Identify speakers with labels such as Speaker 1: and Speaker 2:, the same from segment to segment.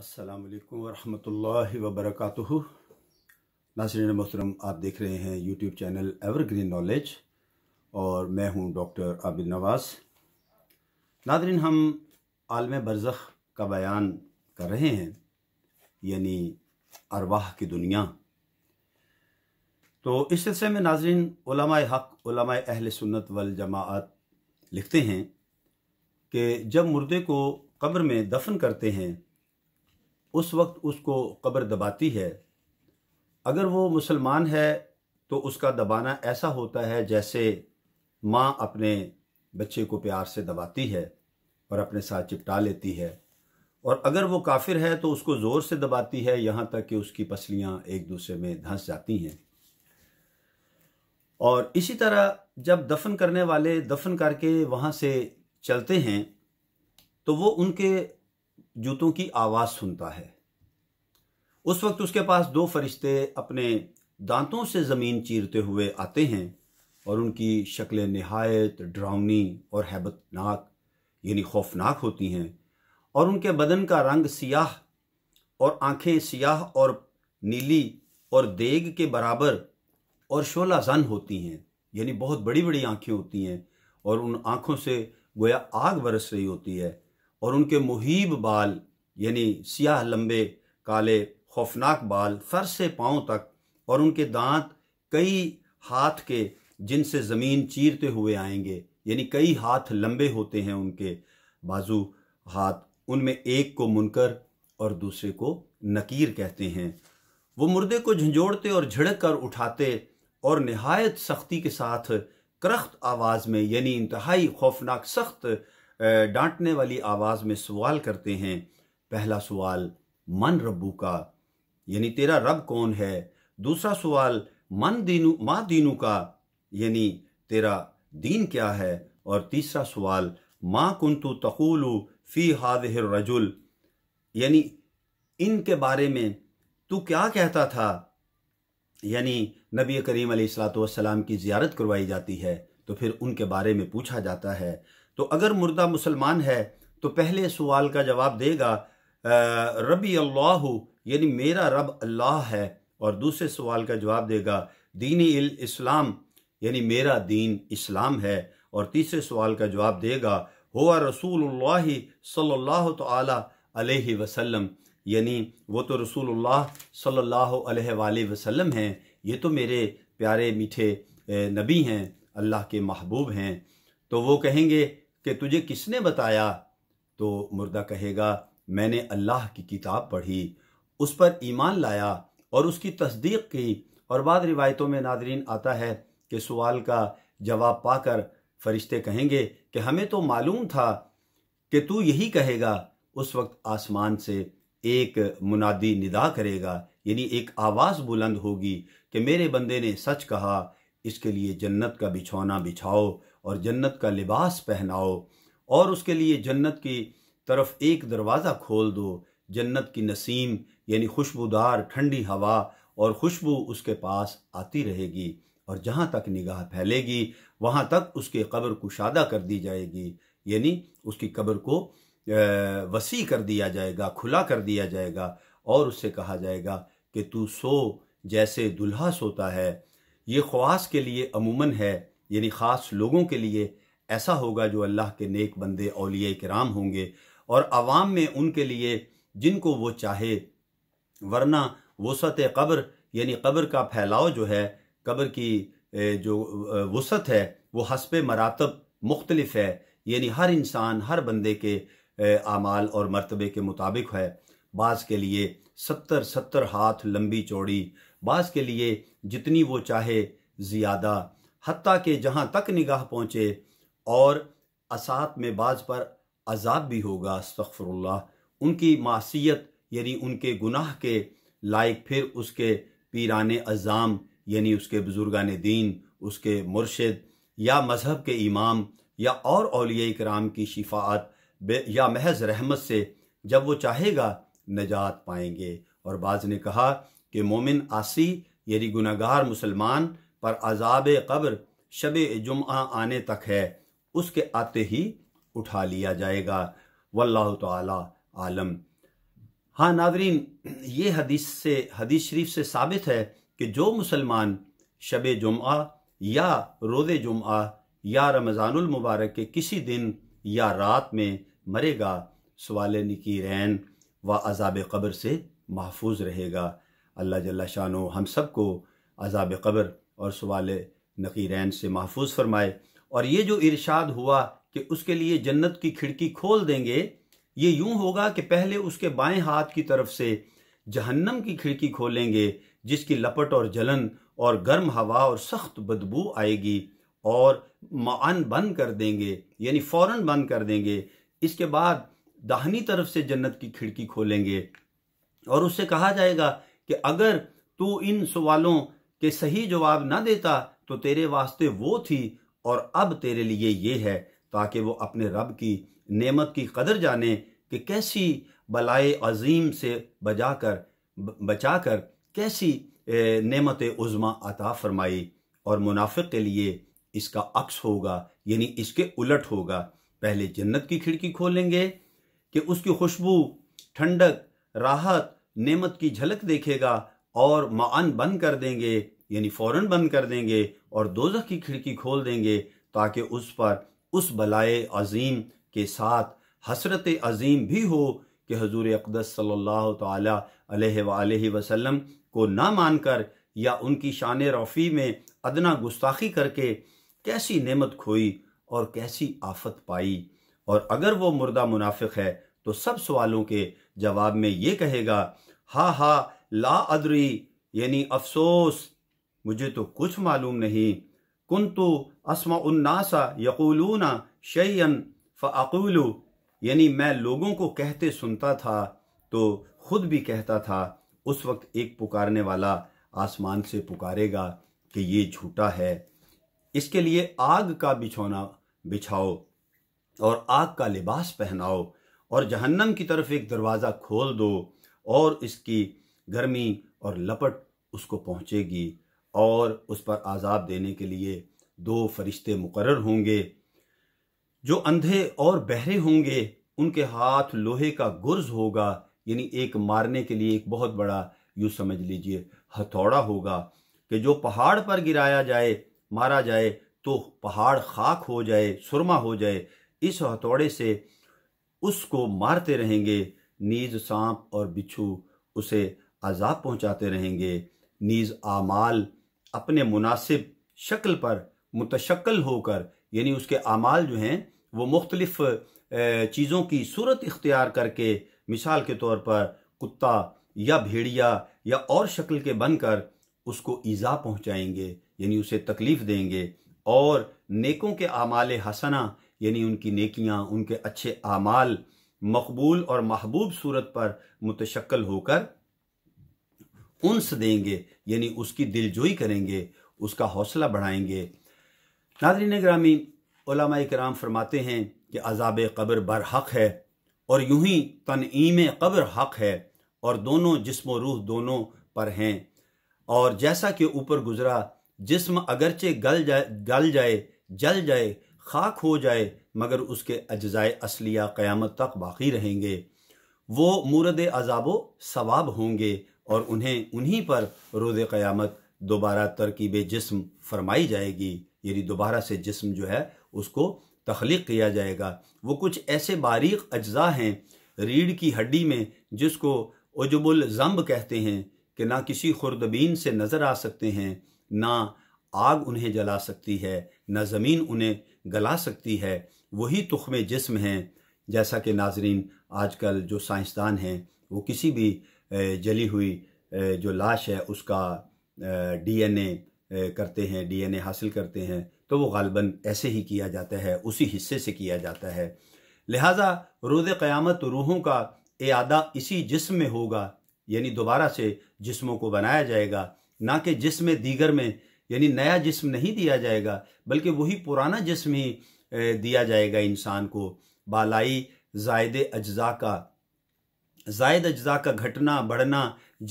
Speaker 1: अस्सलाम वालेकुम वरहमतुल्लाहि वबरकातुहु नासरीन मोहतरम आप देख रहे हैं यूट्यूब चैनल एवरग्रीन नॉलेज और मैं हूं डॉक्टर आबिद नवाज नादरीन हम आलम बरज़ का बयान कर रहे हैं यानी अरवाह की दुनिया तो इस सिलसिले में नाजरीन हक अहल सुन्नत वल जमात लिखते हैं कि जब मुर्दे को कब्र में दफन करते हैं उस वक्त उसको कब्र दबाती है अगर वो मुसलमान है तो उसका दबाना ऐसा होता है जैसे माँ अपने बच्चे को प्यार से दबाती है और अपने साथ चिपटा लेती है और अगर वो काफिर है तो उसको ज़ोर से दबाती है यहाँ तक कि उसकी पसलियाँ एक दूसरे में धंस जाती हैं और इसी तरह जब दफन करने वाले दफन करके वहाँ से चलते हैं तो वो उनके जूतों की आवाज़ सुनता है उस वक्त उसके पास दो फरिश्ते अपने दांतों से ज़मीन चीरते हुए आते हैं और उनकी शक्लें नहायत ड्रावनी और हैबतनाक यानी खौफनाक होती हैं और उनके बदन का रंग सियाह और आंखें सियाह और नीली और देग के बराबर और शोला जन होती हैं यानी बहुत बड़ी बड़ी आंखें होती हैं और उन आंखों से गोया आग बरस रही होती है और उनके मुहिब बाल यानी सियाह लंबे काले खौफनाक बाल सर से पाँव तक और उनके दांत कई हाथ के जिनसे ज़मीन चीरते हुए आएंगे यानी कई हाथ लंबे होते हैं उनके बाजू हाथ उनमें एक को मुनकर और दूसरे को नकीर कहते हैं वो मुर्दे को झंझोड़ते और झिड़क कर उठाते और नहायत सख्ती के साथ करख्त आवाज़ में यानी इंतहाई खौफनाक सख्त डांटने वाली आवाज़ में सवाल करते हैं पहला सवाल मन रब्बू का यानी तेरा रब कौन है दूसरा सवाल मन दीनू माँ दीनू का यानी तेरा दीन क्या है और तीसरा सवाल माँ कुंतु तकूलु फ़ी हाद रजुल यानी इनके बारे में तू क्या कहता था यानी नबी करीम सलाम की ज़्यारत करवाई जाती है तो फिर उनके बारे में पूछा जाता है तो अगर मुर्दा मुसलमान है तो पहले सवाल का जवाब देगा रबी अल्लाह यानी मेरा रब अल्लाह है और दूसरे सवाल का जवाब देगा दीनी इल इस्लाम यानी मेरा दीन इस्लाम है और तीसरे सवाल का जवाब देगा हुआ रसूल सल्लल्लाहु अलैहि वसल्लम यानी वो तो रसूल सल्लल्लाहु अलैहि वसल्लम हैं ये तो मेरे प्यारे मीठे नबी हैं अल्लाह के महबूब हैं तो वो कहेंगे कि तुझे किसने बताया तो मुर्दा कहेगा मैंने अल्लाह की किताब पढ़ी उस पर ईमान लाया और उसकी तस्दीक की और बाद रिवायतों में नादरीन आता है कि सवाल का जवाब पाकर फरिश्ते कहेंगे कि हमें तो मालूम था कि तू यही कहेगा उस वक्त आसमान से एक मुनादी निदा करेगा यानी एक आवाज़ बुलंद होगी कि मेरे बंदे ने सच कहा इसके लिए जन्नत का बिछौना बिछाओ और जन्नत का लिबास पहनाओ और उसके लिए जन्नत की तरफ एक दरवाज़ा खोल दो जन्नत की नसीम यानी खुशबूदार ठंडी हवा और खुशबू उसके पास आती रहेगी और जहाँ तक निगाह फैलेगी वहाँ तक उसकी कब्र कुशादा कर दी जाएगी यानी उसकी कब्र को वसी कर दिया जाएगा खुला कर दिया जाएगा और उससे कहा जाएगा कि तू सो जैसे दुल्हा सोता है ये ख्वास के लिए अमूमन है यानी ख़ास लोगों के लिए ऐसा होगा जो अल्लाह के नेक बंदे अलिया कराम होंगे और आवाम में उनके लिए जिनको वो चाहे वरना वसत कब्र यानी कब्र का फैलाव जो है कब्र की जो वसत है वो हसब मरातब मुख्तलफ है यानी हर इंसान हर बंदे के आमाल और मरतबे के मुताबिक है बाज़ के लिए सत्तर सत्तर हाथ लंबी चौड़ी बाज़ के लिए जितनी वो चाहे ज़्यादा हती के जहाँ तक निगाह पहुँचे और असात में बाज पर अजाब भी होगा सफ़रल्ला उनकी मासीत यानी उनके गुनाह के लायक फिर उसके पीरान अज़ाम यानी उसके बुजुर्गान दीन उसके मुर्शद या मज़हब के इमाम या और अलिया कराम की शिफात या महज रहमत से जब वो चाहेगा नजात पाएंगे और बाज ने कहा कि मोमिन आसी यानी गुनागार मुसलमान पर अजाब कब्र शब जुमा आने तक है उसके आते ही उठा लिया जाएगा वल्ला ताला आलम हाँ नादरीन ये हदीस से हदीस शरीफ से साबित है कि जो मुसलमान शब जुमा या रोज़ जुमा या मुबारक के किसी दिन या रात में मरेगा सवाल निकी रैन व अजाब कब्र से महफूज रहेगा अल्लाह जल्ला शानो हम सब को अजाब कब्र और सवाल नकीरैन से महफूज फरमाए और ये जो इरशाद हुआ कि उसके लिए जन्नत की खिड़की खोल देंगे ये यूं होगा कि पहले उसके बाएं हाथ की तरफ से जहन्नम की खिड़की खोलेंगे जिसकी लपट और जलन और गर्म हवा और सख्त बदबू आएगी और मान बंद कर देंगे यानी फौरन बंद कर देंगे इसके बाद दाहनी तरफ से जन्नत की खिड़की खोलेंगे और उससे कहा जाएगा कि अगर तू इन सवालों कि सही जवाब ना देता तो तेरे वास्ते वो थी और अब तेरे लिए ये है ताकि वो अपने रब की नेमत की कदर जाने कि कैसी बलाए अजीम से बजा कर बचा कर कैसी नेमत उज़मा अता फरमाई और मुनाफिक के लिए इसका अक्स होगा यानी इसके उलट होगा पहले जन्नत की खिड़की खोलेंगे कि उसकी खुशबू ठंडक राहत नेमत की झलक देखेगा और मान बंद कर देंगे यानी फ़ौरन बंद कर देंगे और दोजह की खिड़की खोल देंगे ताकि उस पर उस बलाए अजीम के साथ हसरत अजीम भी हो कि हजूर अकदस सल्लल्लाहु अलैहि वसल्लम को ना मानकर या उनकी शान रफ़ी में अदना गुस्ताखी करके कैसी नेमत खोई और कैसी आफत पाई और अगर वो मुर्दा मुनाफिक है तो सब सवालों के जवाब में ये कहेगा हा हा ला अदरी यानी अफसोस मुझे तो कुछ मालूम नहीं कुन तो असमा उन्नासा यकूलूना शयन फ़ाकूलू यानी मैं लोगों को कहते सुनता था तो खुद भी कहता था उस वक्त एक पुकारने वाला आसमान से पुकारेगा कि ये झूठा है इसके लिए आग का बिछौना बिछाओ और आग का लिबास पहनाओ और जहन्नम की तरफ एक दरवाज़ा खोल दो और इसकी गर्मी और लपट उसको पहुंचेगी और उस पर आज़ाब देने के लिए दो फरिश्ते मुकर होंगे जो अंधे और बहरे होंगे उनके हाथ लोहे का गुर्ज होगा यानी एक मारने के लिए एक बहुत बड़ा यूँ समझ लीजिए हथौड़ा होगा कि जो पहाड़ पर गिराया जाए मारा जाए तो पहाड़ खाक हो जाए सुरमा हो जाए इस हथौड़े से उसको मारते रहेंगे नीज सांप और बिच्छू उसे अजाब पहुंचाते रहेंगे नीज आमाल अपने मुनासिब शक्ल पर मुतशक्ल होकर यानी उसके आमाल जो हैं वो मुख्तलफ़ चीज़ों की सूरत इख्तियार करके मिसाल के तौर पर कुत्ता या भेड़िया या और शक्ल के बनकर उसको ईज़ा पहुंचाएंगे यानी उसे तकलीफ़ देंगे और नेकों के आमाल हसना यानी उनकी नेकियां उनके अच्छे आमाल मकबूल और महबूब सूरत पर मुतशक्ल होकर उन्स देंगे यानी उसकी दिलजोई करेंगे उसका हौसला बढ़ाएंगे नादरीन ग्रामी ओलामा कराम फरमाते हैं कि अजाब कब्र बर हक़ है और यूं ही तनईम कब्र हक़ है और दोनों जिसम रूह दोनों पर हैं और जैसा कि ऊपर गुजरा जिसम अगरचे गल जाए गल जाए जल जाए खाक हो जाए मगर उसके अज्जाए असलिया क़यामत तक बाकी रहेंगे वो मुरद अजाबो सवाब होंगे और उन्हें उन्हीं पर रोज़ क़यामत दोबारा तरकीब जिसम फरमाई जाएगी यानी दोबारा से जिसम जो है उसको तख्लीक किया जाएगा वो कुछ ऐसे बारीक अज्जा हैं रीढ़ की हड्डी में जिसको उजबुल जम्ब कहते हैं कि ना किसी खुरदबीन से नज़र आ सकते हैं ना आग उन्हें जला सकती है ना ज़मीन उन्हें गला सकती है वही तुखम जिस्म हैं जैसा कि नाजरीन आजकल जो साइंसदान हैं वो किसी भी जली हुई जो लाश है उसका डीएनए करते हैं डीएनए हासिल करते हैं तो वो गालबन ऐसे ही किया जाता है उसी हिस्से से किया जाता है लिहाजा रोज़ क़्यामत रूहों का अदा इसी जिस्म में होगा यानी दोबारा से जिस्मों को बनाया जाएगा ना कि जिसम दीगर में यानी नया जिस्म नहीं दिया जाएगा बल्कि वही पुराना जिस्म ही दिया जाएगा इंसान को बालाई जायद अज्जा का जायद अज्जा का घटना बढ़ना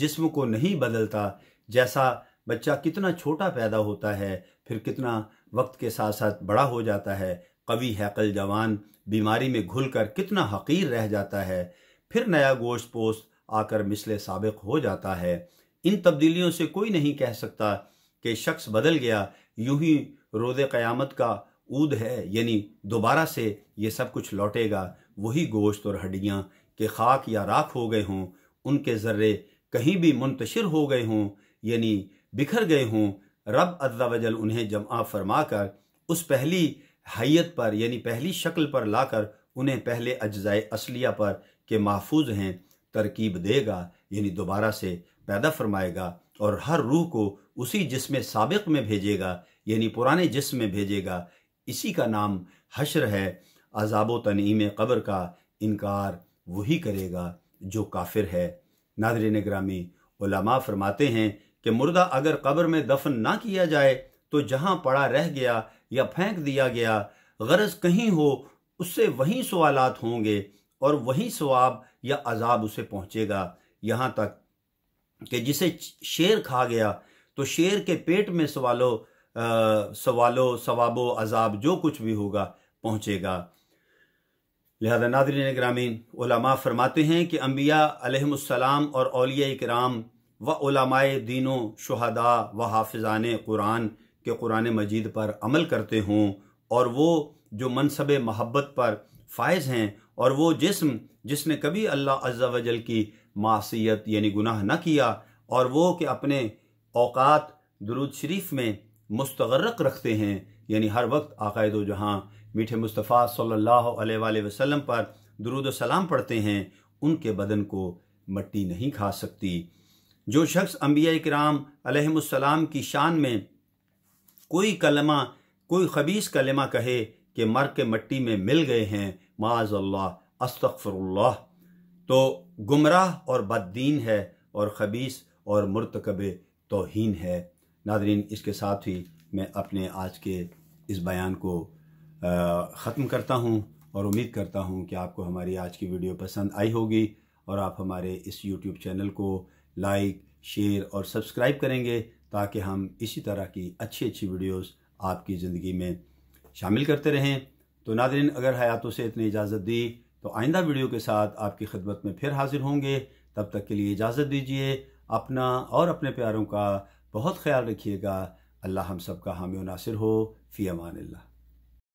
Speaker 1: जिस्म को नहीं बदलता जैसा बच्चा कितना छोटा पैदा होता है फिर कितना वक्त के साथ साथ बड़ा हो जाता है कवि हैकल जवान बीमारी में घुल कर कितना हकीर रह जाता है फिर नया गोश्त पोस्त आकर मिसले सबक हो जाता है इन तब्दीलियों से कोई नहीं कह सकता कि शख्स बदल गया यूं ही रोज़ क़यामत का ऊद है यानी दोबारा से ये सब कुछ लौटेगा वही गोश्त और हड्डियाँ कि खाक या राख हो गए हों उनके ज़र्रे कहीं भी मुंतशिर हो गए हों यानी बिखर गए हों रब अद्दा वजल उन्हें जमा फरमा कर उस पहली हैत पर यानी पहली शक्ल पर लाकर उन्हें पहले अज्जाए असलिया पर के महफूज हैं तरकीब देगा यानी दोबारा से पैदा फरमाएगा और हर रूह को उसी जिसम सबक में भेजेगा यानी पुराने जिसम में भेजेगा इसी का नाम हशर है अजाब तनीम कब्र का इनकार वही करेगा जो काफिर है नादरीन ग्रामी उलमा फरमाते हैं कि मुर्दा अगर कब्र में दफन ना किया जाए तो जहाँ पड़ा रह गया या फेंक दिया गया गरज कहीं हो उससे वहीं सवालत होंगे और वहीं सवाब या अजाब उसे पहुँचेगा यहाँ तक कि जिसे शेर खा गया तो शेर के पेट में सवालों सवालों सवाबो अजाब जो कुछ भी होगा पहुँचेगा लिहाजा नादरीन ग्रामीण फरमाते हैं कि अम्बिया और अलिया कराम व ओलामाए दीनों शहदा व हाफिजान कुरान के कुरान मजीद पर अमल करते हों और वो जो मनसब महब्बत पर फायज़ हैं और वो जिसम जिसने कभी अल्लाह अज्जा वजल की मासीत यानी गुनाह न किया और वो कि अपने अवकात दरुद शरीफ में मुस्तरक रखते हैं यानी हर वक्त आकायद जहाँ मीठे मुस्तफ़ा सल्ला वसलम पर दरुद सलाम पढ़ते हैं उनके बदन को मट्टी नहीं खा सकती जो शख्स अम्बिया कराम की शान में कोई कलमा कोई खबीस कलमा कहे कि मर के मट्टी में मिल गए हैं माजल्ला अल्लाह अस्तफ़रल्ला तो गुमराह और बददीन है और खबीस और मरतकब तोहन है नादरीन इसके साथ ही मैं अपने आज के इस बयान को ख़त्म करता हूँ और उम्मीद करता हूँ कि आपको हमारी आज की वीडियो पसंद आई होगी और आप हमारे इस यूट्यूब चैनल को लाइक शेयर और सब्सक्राइब करेंगे ताकि हम इसी तरह की अच्छी अच्छी वीडियोस आपकी ज़िंदगी में शामिल करते रहें तो नादरीन अगर हयातों से इतनी इजाज़त दी तो आइंदा वीडियो के साथ आपकी खिदमत में फिर हाजिर होंगे तब तक के लिए इजाज़त दीजिए अपना और अपने प्यारों का बहुत ख्याल रखिएगा अल्लाह हम सब का हामी नासिर हो फ़ी अमान